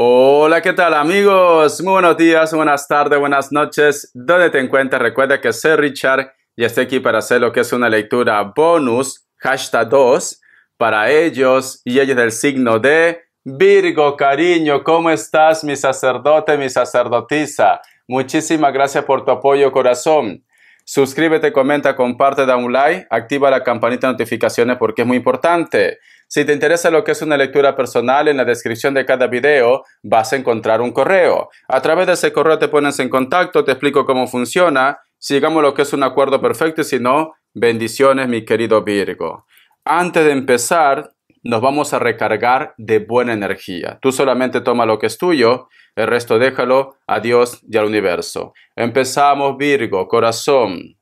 Hola, ¿qué tal amigos? Muy buenos días, buenas tardes, buenas noches. ¿Dónde te encuentras? Recuerda que soy Richard y estoy aquí para hacer lo que es una lectura bonus, hashtag 2, para ellos y ellos del signo de Virgo, cariño. ¿Cómo estás, mi sacerdote, mi sacerdotisa? Muchísimas gracias por tu apoyo, corazón. Suscríbete, comenta, comparte, da un like, activa la campanita de notificaciones porque es muy importante. Si te interesa lo que es una lectura personal, en la descripción de cada video vas a encontrar un correo. A través de ese correo te pones en contacto, te explico cómo funciona, si lo que es un acuerdo perfecto y si no, bendiciones mi querido Virgo. Antes de empezar, nos vamos a recargar de buena energía. Tú solamente toma lo que es tuyo, el resto déjalo a Dios y al universo. Empezamos Virgo, corazón.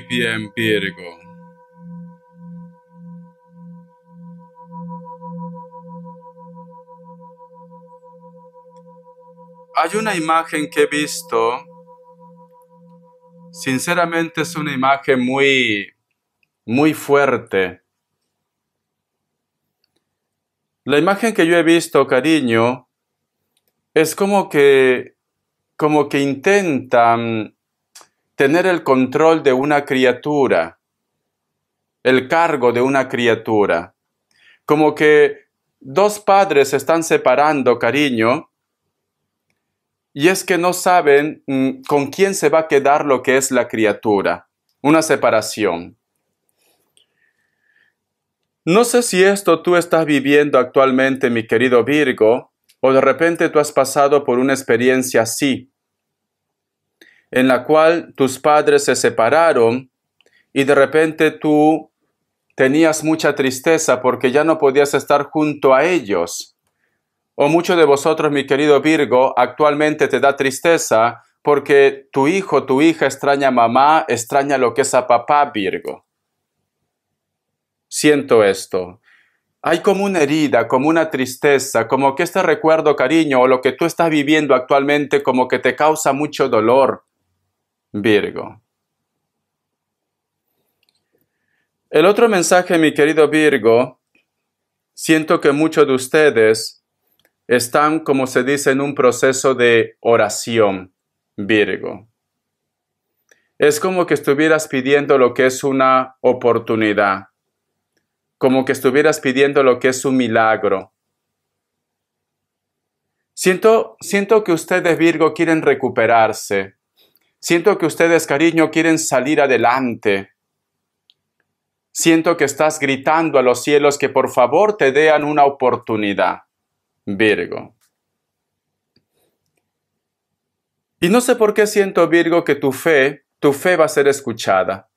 bien, Virgo. Hay una imagen que he visto, sinceramente es una imagen muy, muy fuerte. La imagen que yo he visto, cariño, es como que, como que intentan tener el control de una criatura, el cargo de una criatura. Como que dos padres se están separando, cariño, y es que no saben mm, con quién se va a quedar lo que es la criatura, una separación. No sé si esto tú estás viviendo actualmente, mi querido Virgo, o de repente tú has pasado por una experiencia así, en la cual tus padres se separaron y de repente tú tenías mucha tristeza porque ya no podías estar junto a ellos. O muchos de vosotros, mi querido Virgo, actualmente te da tristeza porque tu hijo, tu hija extraña a mamá, extraña lo que es a papá, Virgo. Siento esto. Hay como una herida, como una tristeza, como que este recuerdo, cariño, o lo que tú estás viviendo actualmente, como que te causa mucho dolor. Virgo. El otro mensaje, mi querido Virgo, siento que muchos de ustedes están, como se dice, en un proceso de oración, Virgo. Es como que estuvieras pidiendo lo que es una oportunidad, como que estuvieras pidiendo lo que es un milagro. Siento, siento que ustedes, Virgo, quieren recuperarse, Siento que ustedes, cariño, quieren salir adelante. Siento que estás gritando a los cielos que por favor te dean una oportunidad. Virgo. Y no sé por qué siento, Virgo, que tu fe, tu fe va a ser escuchada.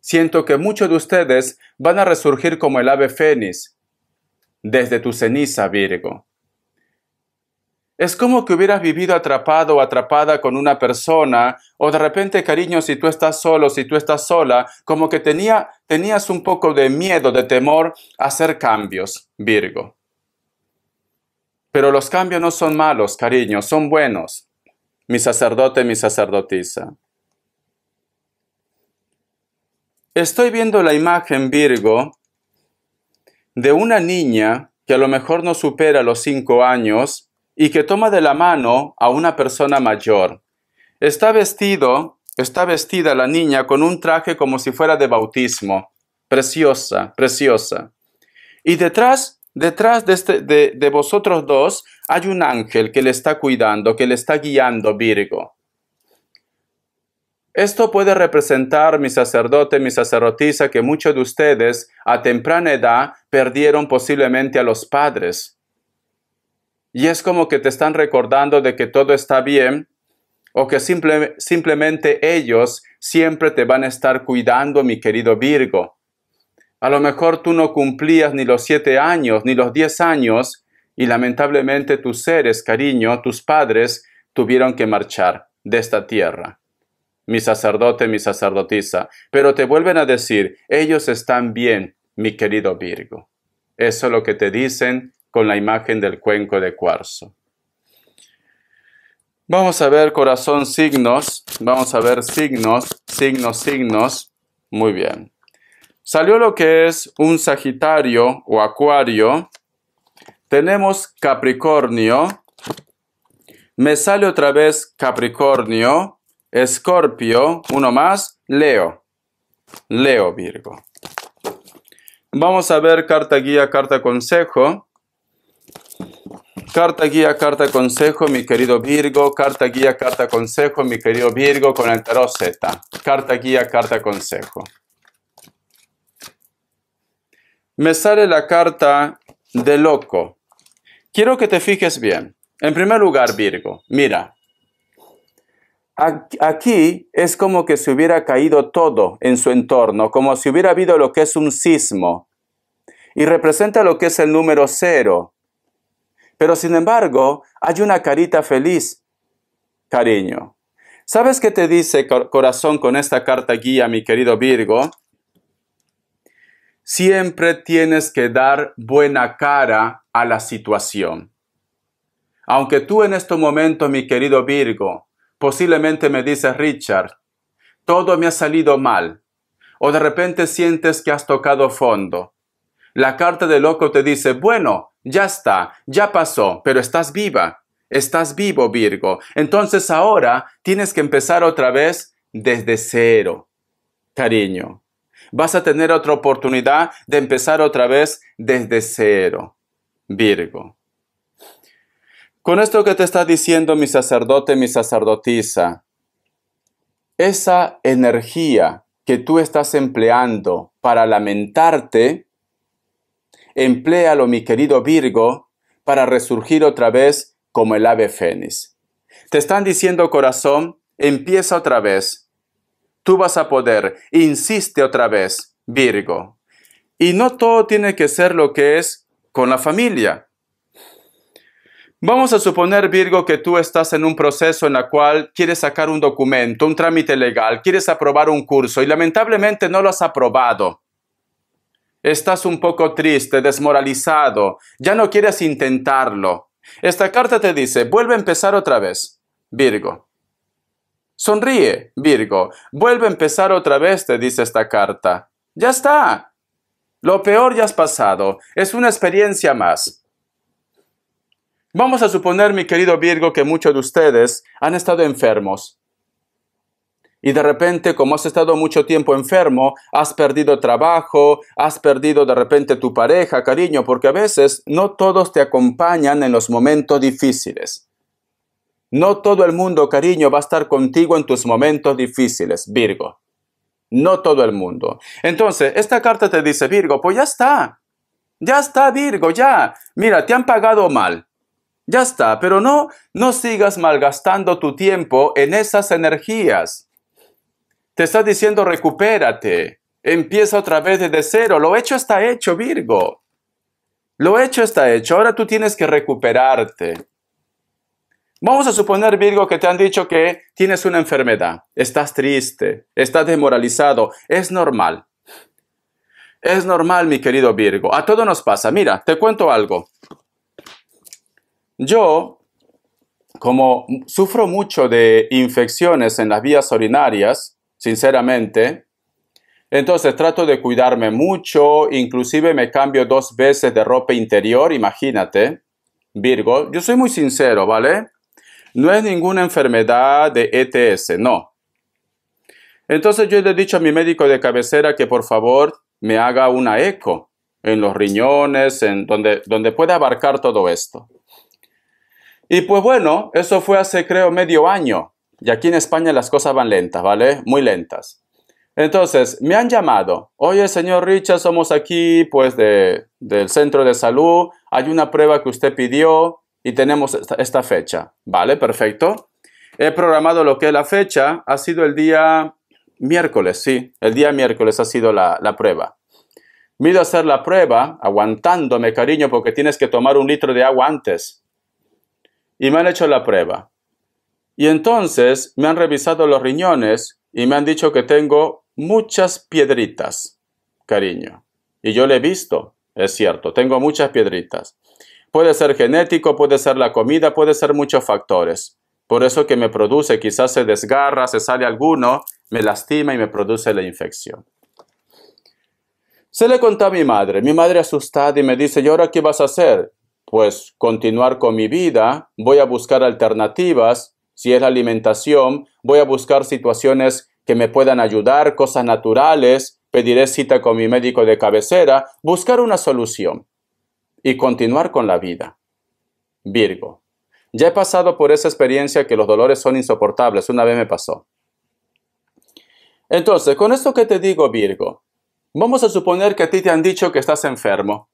Siento que muchos de ustedes van a resurgir como el ave fénix desde tu ceniza, Virgo. Es como que hubieras vivido atrapado o atrapada con una persona, o de repente, cariño, si tú estás solo, si tú estás sola, como que tenía, tenías un poco de miedo, de temor a hacer cambios, Virgo. Pero los cambios no son malos, cariño, son buenos, mi sacerdote, mi sacerdotisa. Estoy viendo la imagen, Virgo, de una niña que a lo mejor no supera los cinco años, y que toma de la mano a una persona mayor. Está vestido, está vestida la niña con un traje como si fuera de bautismo. Preciosa, preciosa. Y detrás, detrás este, de, de vosotros dos hay un ángel que le está cuidando, que le está guiando Virgo. Esto puede representar, mi sacerdote, mi sacerdotisa, que muchos de ustedes a temprana edad perdieron posiblemente a los padres y es como que te están recordando de que todo está bien o que simplemente ellos siempre te van a estar cuidando, mi querido Virgo. A lo mejor tú no cumplías ni los siete años, ni los diez años, y lamentablemente tus seres, cariño, tus padres, tuvieron que marchar de esta tierra. Mi sacerdote, mi sacerdotisa, pero te vuelven a decir, ellos están bien, mi querido Virgo. Eso es lo que te dicen con la imagen del cuenco de cuarzo. Vamos a ver corazón signos, vamos a ver signos, signos, signos. Muy bien. Salió lo que es un Sagitario o Acuario. Tenemos Capricornio. Me sale otra vez Capricornio, Escorpio, uno más, Leo. Leo Virgo. Vamos a ver carta guía, carta consejo. Carta guía, carta consejo, mi querido Virgo. Carta guía, carta consejo, mi querido Virgo, con el tarot Z. Carta guía, carta consejo. Me sale la carta de loco. Quiero que te fijes bien. En primer lugar, Virgo, mira. Aquí es como que se hubiera caído todo en su entorno, como si hubiera habido lo que es un sismo. Y representa lo que es el número cero, pero sin embargo, hay una carita feliz, cariño. ¿Sabes qué te dice corazón con esta carta guía, mi querido Virgo? Siempre tienes que dar buena cara a la situación. Aunque tú en este momento, mi querido Virgo, posiblemente me dices, Richard, todo me ha salido mal, o de repente sientes que has tocado fondo. La carta del loco te dice, bueno, ya está, ya pasó, pero estás viva, estás vivo Virgo. Entonces ahora tienes que empezar otra vez desde cero, cariño. Vas a tener otra oportunidad de empezar otra vez desde cero, Virgo. Con esto que te está diciendo mi sacerdote, mi sacerdotisa, esa energía que tú estás empleando para lamentarte, empléalo, mi querido Virgo, para resurgir otra vez como el ave fénix. Te están diciendo, corazón, empieza otra vez. Tú vas a poder, insiste otra vez, Virgo. Y no todo tiene que ser lo que es con la familia. Vamos a suponer, Virgo, que tú estás en un proceso en el cual quieres sacar un documento, un trámite legal, quieres aprobar un curso y lamentablemente no lo has aprobado. Estás un poco triste, desmoralizado, ya no quieres intentarlo. Esta carta te dice, vuelve a empezar otra vez, Virgo. Sonríe, Virgo, vuelve a empezar otra vez, te dice esta carta. Ya está. Lo peor ya has pasado, es una experiencia más. Vamos a suponer, mi querido Virgo, que muchos de ustedes han estado enfermos y de repente, como has estado mucho tiempo enfermo, has perdido trabajo, has perdido de repente tu pareja, cariño, porque a veces no todos te acompañan en los momentos difíciles. No todo el mundo, cariño, va a estar contigo en tus momentos difíciles, Virgo. No todo el mundo. Entonces, esta carta te dice, Virgo, pues ya está. Ya está, Virgo, ya. Mira, te han pagado mal. Ya está, pero no, no sigas malgastando tu tiempo en esas energías. Te está diciendo recupérate, empieza otra vez desde cero, lo hecho está hecho, Virgo. Lo hecho está hecho, ahora tú tienes que recuperarte. Vamos a suponer, Virgo, que te han dicho que tienes una enfermedad, estás triste, estás desmoralizado, es normal. Es normal, mi querido Virgo, a todo nos pasa. Mira, te cuento algo. Yo, como sufro mucho de infecciones en las vías urinarias, sinceramente. Entonces trato de cuidarme mucho, inclusive me cambio dos veces de ropa interior, imagínate, Virgo. Yo soy muy sincero, ¿vale? No es ninguna enfermedad de ETS, no. Entonces yo le he dicho a mi médico de cabecera que por favor me haga una eco en los riñones, en donde, donde pueda abarcar todo esto. Y pues bueno, eso fue hace creo medio año. Y aquí en España las cosas van lentas, ¿vale? Muy lentas. Entonces, me han llamado. Oye, señor Richard, somos aquí, pues, del centro de salud. Hay una prueba que usted pidió y tenemos esta, fecha. Vale, perfecto. He programado lo que es la fecha. Ha sido el día miércoles, sí. El día miércoles ha sido la, la prueba. Me a hacer la prueba, aguantándome, cariño, porque tienes que tomar un litro de agua antes. Y me han hecho la prueba. Y entonces me han revisado los riñones y me han dicho que tengo muchas piedritas, cariño. Y yo le he visto, es cierto, tengo muchas piedritas. Puede ser genético, puede ser la comida, puede ser muchos factores. Por eso que me produce, quizás se desgarra, se sale alguno, me lastima y me produce la infección. Se le contó a mi madre, mi madre asustada y me dice, ¿y ahora qué vas a hacer? Pues continuar con mi vida, voy a buscar alternativas, si es la alimentación, voy a buscar situaciones que me puedan ayudar, cosas naturales, pediré cita con mi médico de cabecera, buscar una solución y continuar con la vida. Virgo. Ya he pasado por esa experiencia que los dolores son insoportables, una vez me pasó. Entonces, con esto que te digo, Virgo, vamos a suponer que a ti te han dicho que estás enfermo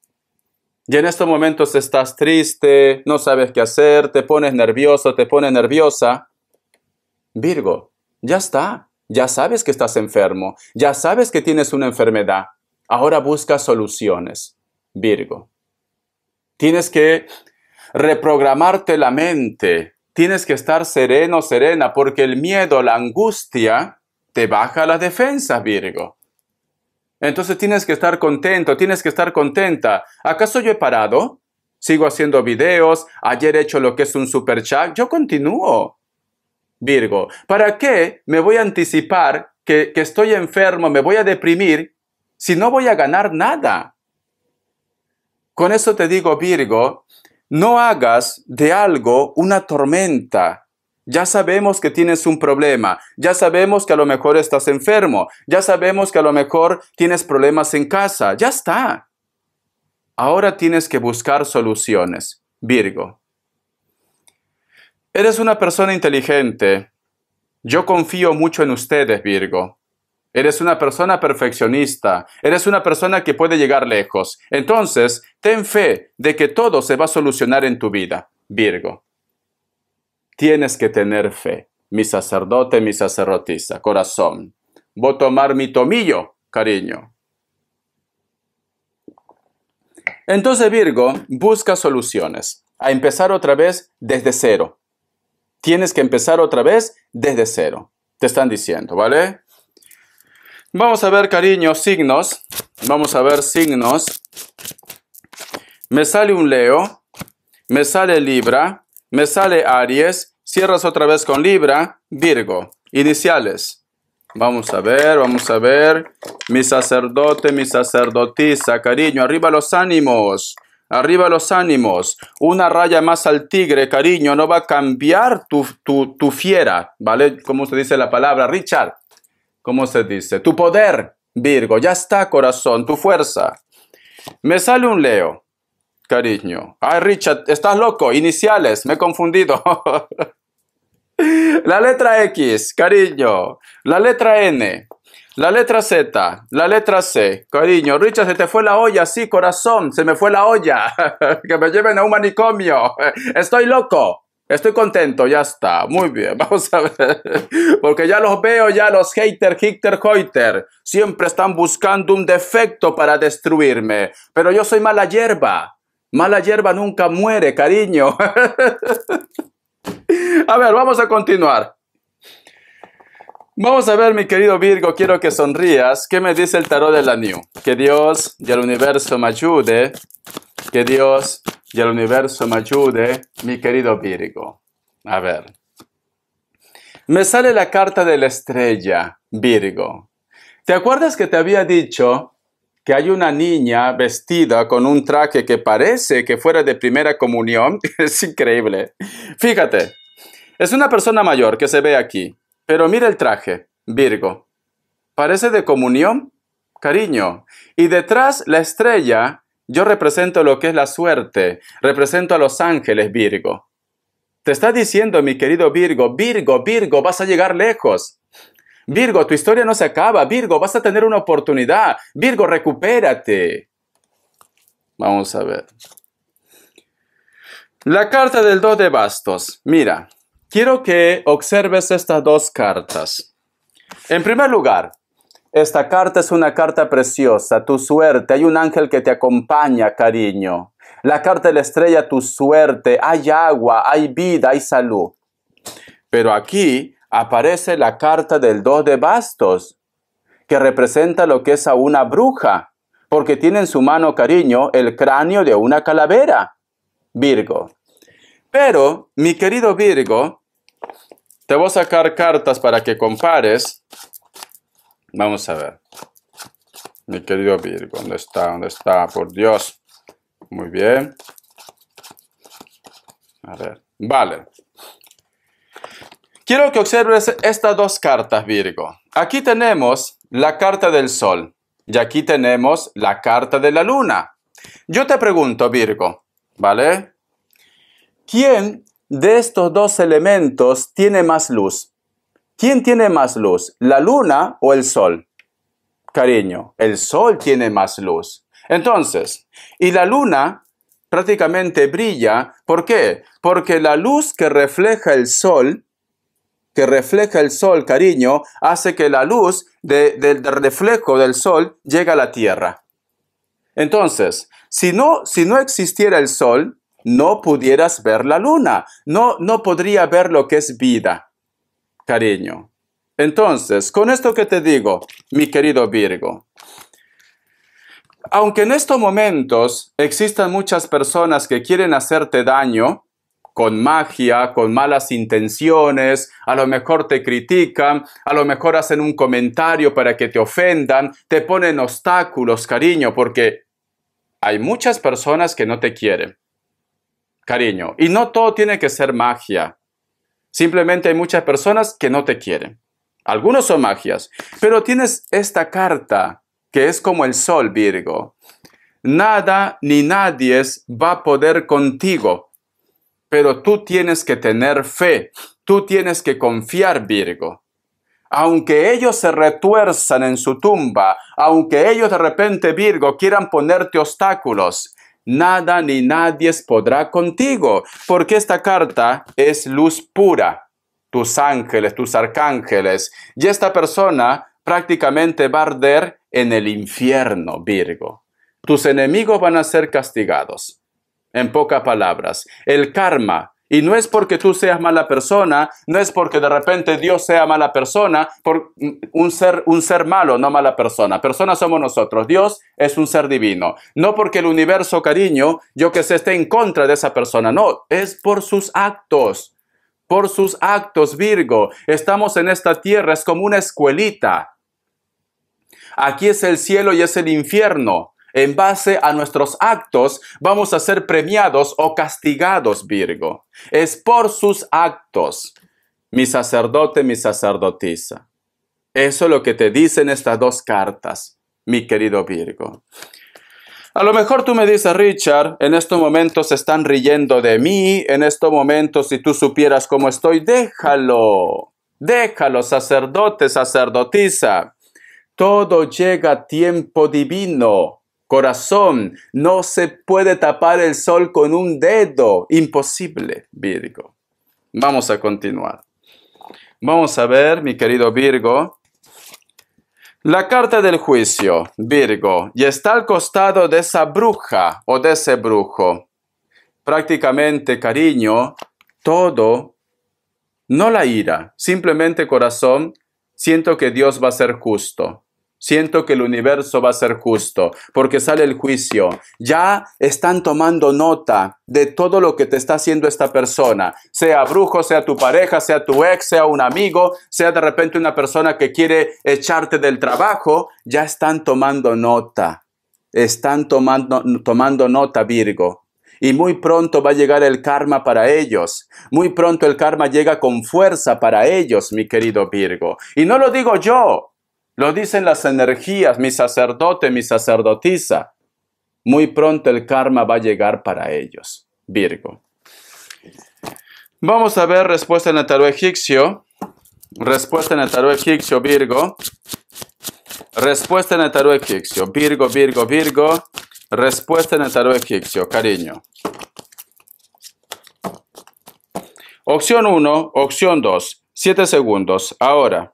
y en estos momentos estás triste, no sabes qué hacer, te pones nervioso, te pone nerviosa. Virgo, ya está, ya sabes que estás enfermo, ya sabes que tienes una enfermedad. Ahora busca soluciones. Virgo, tienes que reprogramarte la mente, tienes que estar sereno, serena, porque el miedo, la angustia, te baja la defensa, Virgo. Entonces tienes que estar contento, tienes que estar contenta. ¿Acaso yo he parado? Sigo haciendo videos, ayer he hecho lo que es un super chat, yo continúo. Virgo, ¿para qué me voy a anticipar que, que estoy enfermo, me voy a deprimir si no voy a ganar nada? Con eso te digo, Virgo, no hagas de algo una tormenta. Ya sabemos que tienes un problema, ya sabemos que a lo mejor estás enfermo, ya sabemos que a lo mejor tienes problemas en casa, ya está. Ahora tienes que buscar soluciones, Virgo. Eres una persona inteligente. Yo confío mucho en ustedes, Virgo. Eres una persona perfeccionista, eres una persona que puede llegar lejos. Entonces, ten fe de que todo se va a solucionar en tu vida, Virgo. Tienes que tener fe, mi sacerdote, mi sacerdotisa, corazón. Voy a tomar mi tomillo, cariño. Entonces Virgo busca soluciones, a empezar otra vez desde cero. Tienes que empezar otra vez desde cero. Te están diciendo, ¿vale? Vamos a ver, cariño, signos. Vamos a ver signos. Me sale un Leo, me sale Libra, me sale Aries, cierras otra vez con Libra, Virgo. Iniciales. Vamos a ver, vamos a ver. Mi sacerdote, mi sacerdotisa, cariño, arriba los ánimos. Arriba los ánimos. Una raya más al tigre, cariño, no va a cambiar tu, tu, fiera, ¿vale? ¿Cómo se dice la palabra? Richard, ¿cómo se dice? Tu poder, Virgo, ya está, corazón, tu fuerza. Me sale un Leo cariño. Ay, Richard, estás loco, iniciales, me he confundido. la letra X, cariño. La letra N. La letra Z, la letra C, cariño, Richard, se te fue la olla, sí, corazón, se me fue la olla, que me lleven a un manicomio, estoy loco, estoy contento, ya está, muy bien, vamos a ver, porque ya los veo, ya los hater, hiter hoiter, siempre están buscando un defecto para destruirme, pero yo soy mala hierba, Mala hierba nunca muere, cariño. a ver, vamos a continuar. Vamos a ver, mi querido Virgo, quiero que sonrías. ¿Qué me dice el tarot de la New? Que Dios y el universo me ayude. Que Dios y el universo me ayude, mi querido Virgo. A ver. Me sale la carta de la estrella, Virgo. ¿Te acuerdas que te había dicho que hay una niña vestida con un traje que parece que fuera de primera comunión. es increíble. Fíjate, es una persona mayor que se ve aquí, pero mira el traje, Virgo. Parece de comunión, cariño. Y detrás la estrella, yo represento lo que es la suerte, represento a los ángeles, Virgo. Te está diciendo, mi querido Virgo, Virgo, Virgo, vas a llegar lejos. Virgo, tu historia no se acaba. Virgo, vas a tener una oportunidad. Virgo, recupérate. Vamos a ver. La carta del 2 de bastos. Mira, quiero que observes estas dos cartas. En primer lugar, esta carta es una carta preciosa, tu suerte, hay un ángel que te acompaña, cariño. La carta de la estrella, tu suerte, hay agua, hay vida, hay salud. Pero aquí aparece la carta del 2 de bastos, que representa lo que es a una bruja, porque tiene en su mano cariño el cráneo de una calavera, Virgo. Pero, mi querido Virgo, te voy a sacar cartas para que compares. Vamos a ver. Mi querido Virgo, ¿dónde está? ¿Dónde está? Por Dios. Muy bien. A ver. Vale. Quiero que observes estas dos cartas, Virgo. Aquí tenemos la carta del Sol y aquí tenemos la carta de la Luna. Yo te pregunto, Virgo, ¿vale? ¿Quién de estos dos elementos tiene más luz? ¿Quién tiene más luz, la Luna o el Sol? Cariño, el Sol tiene más luz. Entonces, y la Luna prácticamente brilla. ¿Por qué? Porque la luz que refleja el Sol que refleja el sol, cariño, hace que la luz del reflejo del sol llegue a la tierra. Entonces, si no, si no existiera el sol, no pudieras ver la luna, no, no podría ver lo que es vida, cariño. Entonces, con esto que te digo, mi querido Virgo, aunque en estos momentos existan muchas personas que quieren hacerte daño, con magia, con malas intenciones, a lo mejor te critican, a lo mejor hacen un comentario para que te ofendan, te ponen obstáculos, cariño, porque hay muchas personas que no te quieren, cariño, y no todo tiene que ser magia. Simplemente hay muchas personas que no te quieren. Algunos son magias, pero tienes esta carta que es como el sol, Virgo. Nada ni nadie va a poder contigo pero tú tienes que tener fe, tú tienes que confiar, Virgo. Aunque ellos se retuerzan en su tumba, aunque ellos de repente, Virgo, quieran ponerte obstáculos, nada ni nadie podrá contigo, porque esta carta es luz pura. Tus ángeles, tus arcángeles, y esta persona prácticamente va a arder en el infierno, Virgo. Tus enemigos van a ser castigados. En pocas palabras, el karma. Y no es porque tú seas mala persona, no es porque de repente Dios sea mala persona, por un ser, un ser malo, no mala persona. Personas somos nosotros, Dios es un ser divino. No porque el universo, cariño, yo que sé, esté en contra de esa persona, no, es por sus actos, por sus actos, Virgo. Estamos en esta tierra, es como una escuelita. Aquí es el cielo y es el infierno en base a nuestros actos vamos a ser premiados o castigados, Virgo. Es por sus actos, mi sacerdote, mi sacerdotisa. Eso es lo que te dicen estas dos cartas, mi querido Virgo. A lo mejor tú me dices, Richard, en estos momentos se están riendo de mí, en estos momentos si tú supieras cómo estoy, déjalo, déjalo, sacerdote, sacerdotisa. Todo llega a tiempo divino. Corazón, no se puede tapar el sol con un dedo. Imposible, Virgo. Vamos a continuar. Vamos a ver, mi querido Virgo. La carta del juicio, Virgo, y está al costado de esa bruja o de ese brujo. Prácticamente, cariño, todo, no la ira, simplemente corazón, siento que Dios va a ser justo. Siento que el universo va a ser justo, porque sale el juicio. Ya están tomando nota de todo lo que te está haciendo esta persona, sea brujo, sea tu pareja, sea tu ex, sea un amigo, sea de repente una persona que quiere echarte del trabajo, ya están tomando nota. Están tomando, tomando nota, Virgo. Y muy pronto va a llegar el karma para ellos. Muy pronto el karma llega con fuerza para ellos, mi querido Virgo. Y no lo digo yo, lo dicen las energías, mi sacerdote, mi sacerdotisa. Muy pronto el karma va a llegar para ellos. Virgo. Vamos a ver respuesta en el tarot egipcio. Respuesta en el tarot egipcio, Virgo. Respuesta en el tarot egipcio, Virgo, Virgo, Virgo. Respuesta en el tarot egipcio, cariño. Opción 1, opción 2, 7 segundos. Ahora.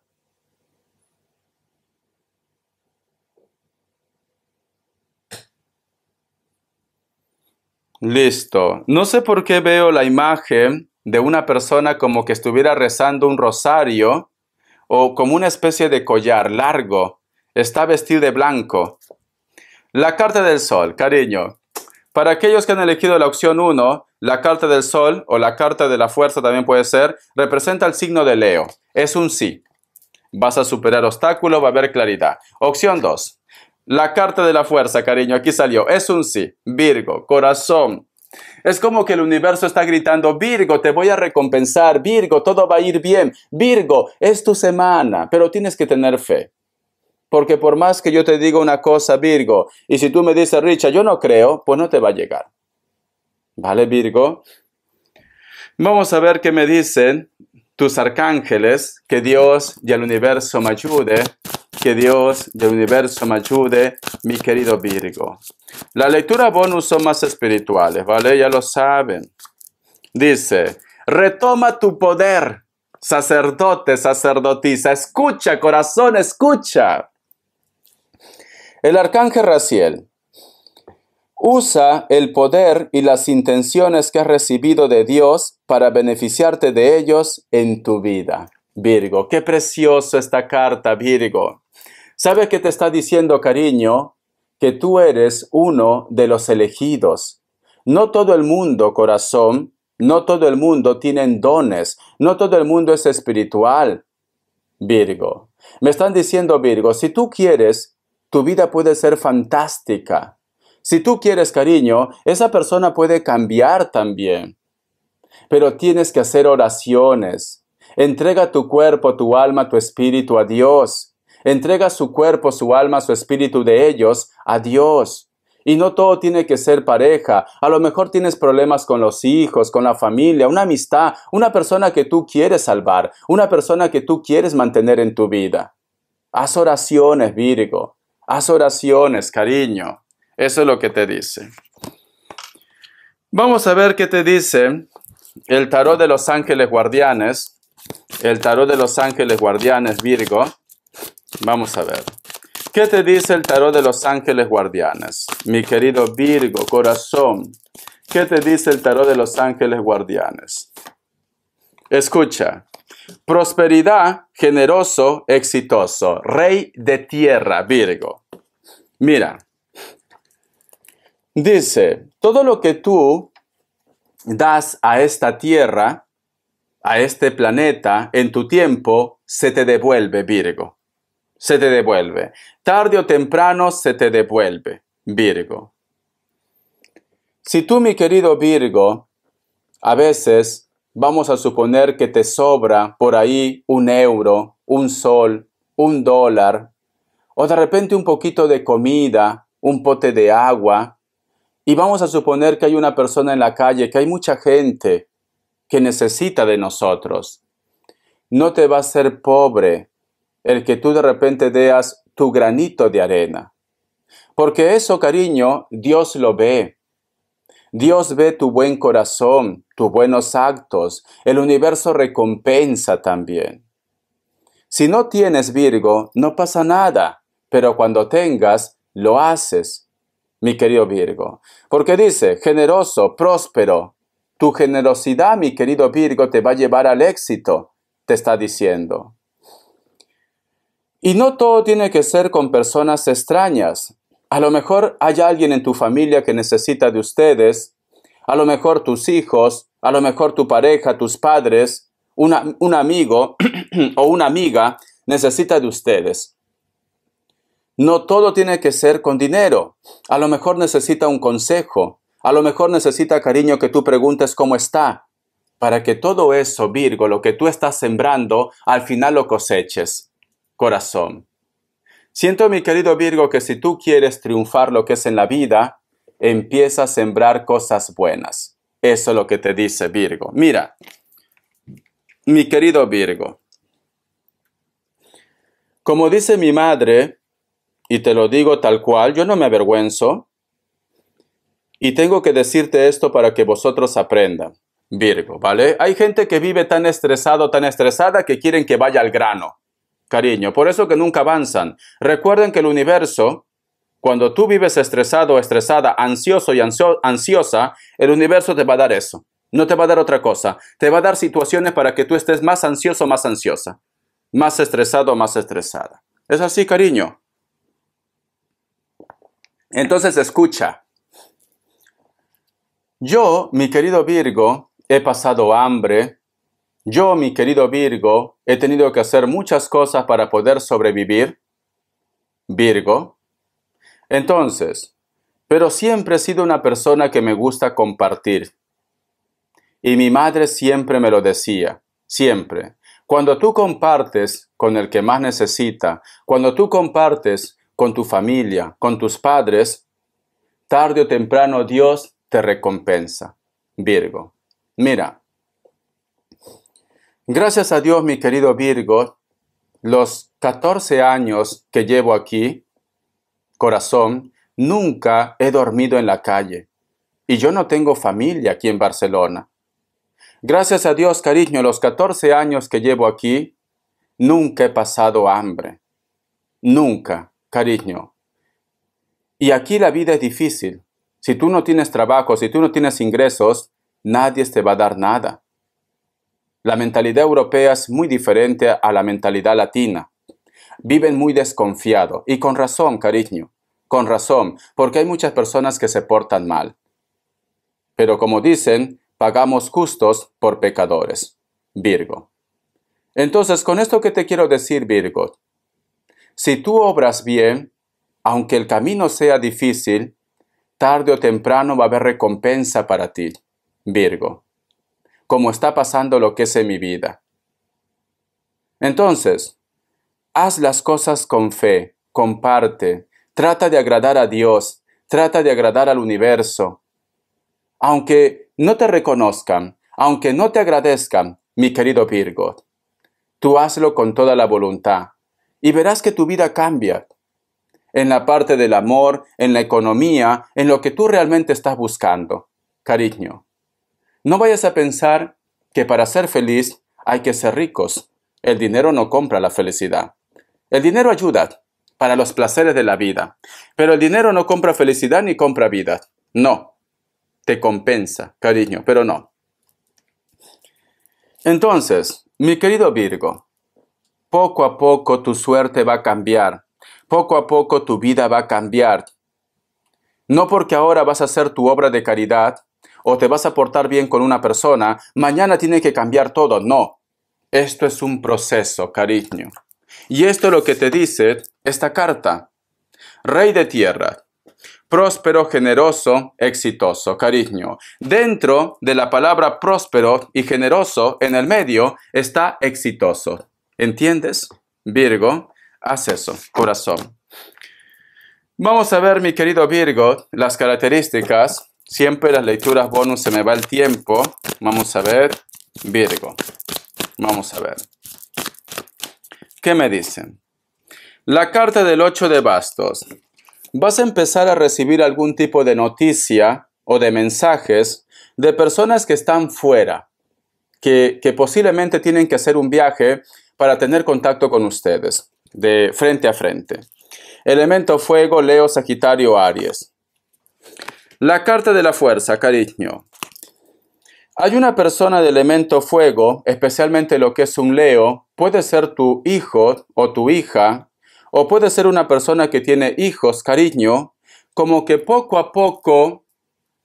Listo. No sé por qué veo la imagen de una persona como que estuviera rezando un rosario o como una especie de collar largo. Está vestido de blanco. La carta del sol, cariño. Para aquellos que han elegido la opción 1, la carta del sol o la carta de la fuerza también puede ser, representa el signo de Leo. Es un sí. Vas a superar obstáculos, va a haber claridad. Opción 2. La carta de la fuerza, cariño, aquí salió. Es un sí. Virgo, corazón. Es como que el universo está gritando, Virgo, te voy a recompensar, Virgo, todo va a ir bien, Virgo, es tu semana, pero tienes que tener fe. Porque por más que yo te diga una cosa, Virgo, y si tú me dices, Richa, yo no creo, pues no te va a llegar. ¿Vale, Virgo? Vamos a ver qué me dicen tus arcángeles, que Dios y el universo me ayude que Dios del universo me ayude, mi querido Virgo. La lectura bonus son más espirituales, ¿vale? Ya lo saben. Dice, retoma tu poder, sacerdote, sacerdotisa. Escucha, corazón, escucha. El arcángel Raciel usa el poder y las intenciones que has recibido de Dios para beneficiarte de ellos en tu vida. Virgo, qué precioso esta carta, Virgo. ¿Sabe que te está diciendo, cariño? Que tú eres uno de los elegidos. No todo el mundo, corazón, no todo el mundo tiene dones, no todo el mundo es espiritual. Virgo. Me están diciendo, Virgo, si tú quieres, tu vida puede ser fantástica. Si tú quieres cariño, esa persona puede cambiar también. Pero tienes que hacer oraciones. Entrega tu cuerpo, tu alma, tu espíritu a Dios. Entrega su cuerpo, su alma, su espíritu de ellos a Dios. Y no todo tiene que ser pareja. A lo mejor tienes problemas con los hijos, con la familia, una amistad, una persona que tú quieres salvar, una persona que tú quieres mantener en tu vida. Haz oraciones, Virgo. Haz oraciones, cariño. Eso es lo que te dice. Vamos a ver qué te dice el tarot de los ángeles guardianes. El tarot de los ángeles guardianes, Virgo. Vamos a ver. ¿Qué te dice el tarot de los ángeles guardianes? Mi querido Virgo, corazón, ¿qué te dice el tarot de los ángeles guardianes? Escucha, prosperidad, generoso, exitoso, rey de tierra, Virgo. Mira, dice, todo lo que tú das a esta tierra, a este planeta, en tu tiempo, se te devuelve, Virgo se te devuelve. Tarde o temprano se te devuelve, Virgo. Si tú, mi querido Virgo, a veces vamos a suponer que te sobra por ahí un euro, un sol, un dólar, o de repente un poquito de comida, un pote de agua, y vamos a suponer que hay una persona en la calle, que hay mucha gente que necesita de nosotros. No te va a ser pobre el que tú de repente deas tu granito de arena. Porque eso, cariño, Dios lo ve. Dios ve tu buen corazón, tus buenos actos. El universo recompensa también. Si no tienes Virgo, no pasa nada, pero cuando tengas, lo haces, mi querido Virgo. Porque dice, generoso, próspero. Tu generosidad, mi querido Virgo, te va a llevar al éxito, te está diciendo. Y no todo tiene que ser con personas extrañas. A lo mejor hay alguien en tu familia que necesita de ustedes, a lo mejor tus hijos, a lo mejor tu pareja, tus padres, un amigo o una amiga necesita de ustedes. No todo tiene que ser con dinero. A lo mejor necesita un consejo, a lo mejor necesita cariño que tú preguntes cómo está, para que todo eso, Virgo, lo que tú estás sembrando, al final lo coseches corazón. Siento, mi querido Virgo, que si tú quieres triunfar lo que es en la vida, empieza a sembrar cosas buenas. Eso es lo que te dice Virgo. Mira, mi querido Virgo, como dice mi madre, y te lo digo tal cual, yo no me avergüenzo, y tengo que decirte esto para que vosotros aprendan, Virgo, ¿vale? Hay gente que vive tan estresado, tan estresada, que quieren que vaya al grano cariño. Por eso que nunca avanzan. Recuerden que el universo, cuando tú vives estresado, estresada, ansioso y ansiosa, el universo te va a dar eso. No te va a dar otra cosa. Te va a dar situaciones para que tú estés más ansioso, más ansiosa. Más estresado, más estresada. Es así, cariño. Entonces escucha. Yo, mi querido Virgo, he pasado hambre, yo, mi querido Virgo, he tenido que hacer muchas cosas para poder sobrevivir. Virgo. Entonces, pero siempre he sido una persona que me gusta compartir. Y mi madre siempre me lo decía, siempre. Cuando tú compartes con el que más necesita, cuando tú compartes con tu familia, con tus padres, tarde o temprano Dios te recompensa. Virgo. Mira, Gracias a Dios, mi querido Virgo, los 14 años que llevo aquí, corazón, nunca he dormido en la calle. Y yo no tengo familia aquí en Barcelona. Gracias a Dios, cariño, los 14 años que llevo aquí, nunca he pasado hambre. Nunca, cariño. Y aquí la vida es difícil. Si tú no tienes trabajo, si tú no tienes ingresos, nadie te va a dar nada. La mentalidad europea es muy diferente a la mentalidad latina. Viven muy desconfiado y con razón, cariño, con razón, porque hay muchas personas que se portan mal. Pero como dicen, pagamos justos por pecadores. Virgo. Entonces, con esto que te quiero decir, Virgo, si tú obras bien, aunque el camino sea difícil, tarde o temprano va a haber recompensa para ti, Virgo como está pasando lo que es en mi vida. Entonces, haz las cosas con fe, comparte, trata de agradar a Dios, trata de agradar al universo. Aunque no te reconozcan, aunque no te agradezcan, mi querido Virgo, tú hazlo con toda la voluntad y verás que tu vida cambia. En la parte del amor, en la economía, en lo que tú realmente estás buscando. Cariño. No vayas a pensar que para ser feliz hay que ser ricos. El dinero no compra la felicidad. El dinero ayuda para los placeres de la vida, pero el dinero no compra felicidad ni compra vida. No, te compensa, cariño, pero no. Entonces, mi querido Virgo, poco a poco tu suerte va a cambiar, poco a poco tu vida va a cambiar. No porque ahora vas a hacer tu obra de caridad, o te vas a portar bien con una persona, mañana tiene que cambiar todo. No, esto es un proceso, cariño. Y esto es lo que te dice esta carta. Rey de tierra, próspero, generoso, exitoso, cariño. Dentro de la palabra próspero y generoso, en el medio, está exitoso. ¿Entiendes? Virgo, haz eso, corazón. Vamos a ver, mi querido Virgo, las características Siempre las lecturas bonus se me va el tiempo. Vamos a ver. Virgo. Vamos a ver. ¿Qué me dicen? La carta del 8 de bastos. Vas a empezar a recibir algún tipo de noticia o de mensajes de personas que están fuera, que, que posiblemente tienen que hacer un viaje para tener contacto con ustedes, de frente a frente. Elemento fuego, Leo, Sagitario, Aries. La carta de la fuerza, cariño. Hay una persona de elemento fuego, especialmente lo que es un leo, puede ser tu hijo o tu hija, o puede ser una persona que tiene hijos, cariño, como que poco a poco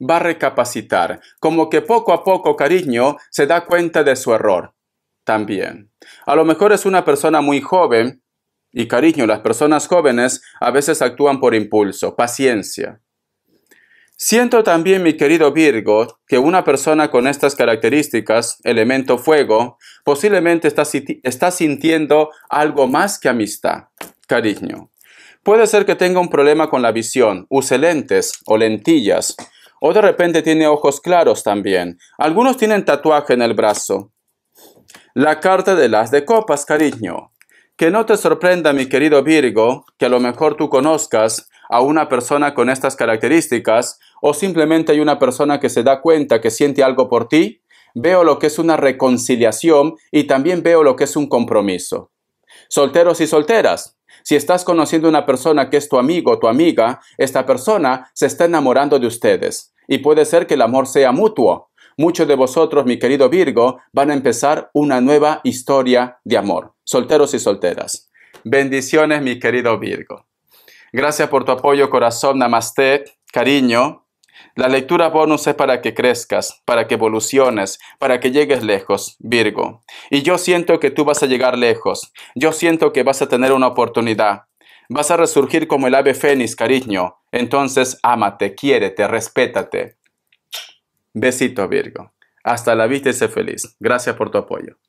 va a recapacitar, como que poco a poco, cariño, se da cuenta de su error también. A lo mejor es una persona muy joven, y cariño, las personas jóvenes a veces actúan por impulso, paciencia. Siento también, mi querido Virgo, que una persona con estas características, elemento fuego, posiblemente está, está, sintiendo algo más que amistad, cariño. Puede ser que tenga un problema con la visión, use lentes o lentillas, o de repente tiene ojos claros también. Algunos tienen tatuaje en el brazo. La carta de las de copas, cariño. Que no te sorprenda, mi querido Virgo, que a lo mejor tú conozcas a una persona con estas características o simplemente hay una persona que se da cuenta que siente algo por ti, veo lo que es una reconciliación y también veo lo que es un compromiso. Solteros y solteras, si estás conociendo a una persona que es tu amigo o tu amiga, esta persona se está enamorando de ustedes y puede ser que el amor sea mutuo. Muchos de vosotros, mi querido Virgo, van a empezar una nueva historia de amor, solteros y solteras. Bendiciones, mi querido Virgo. Gracias por tu apoyo, corazón. Namaste, cariño. La lectura bonus es para que crezcas, para que evoluciones, para que llegues lejos, Virgo. Y yo siento que tú vas a llegar lejos. Yo siento que vas a tener una oportunidad. Vas a resurgir como el ave fénix, cariño. Entonces, ámate, quiérete, respétate. Besito, Virgo. Hasta la vista y sé feliz. Gracias por tu apoyo.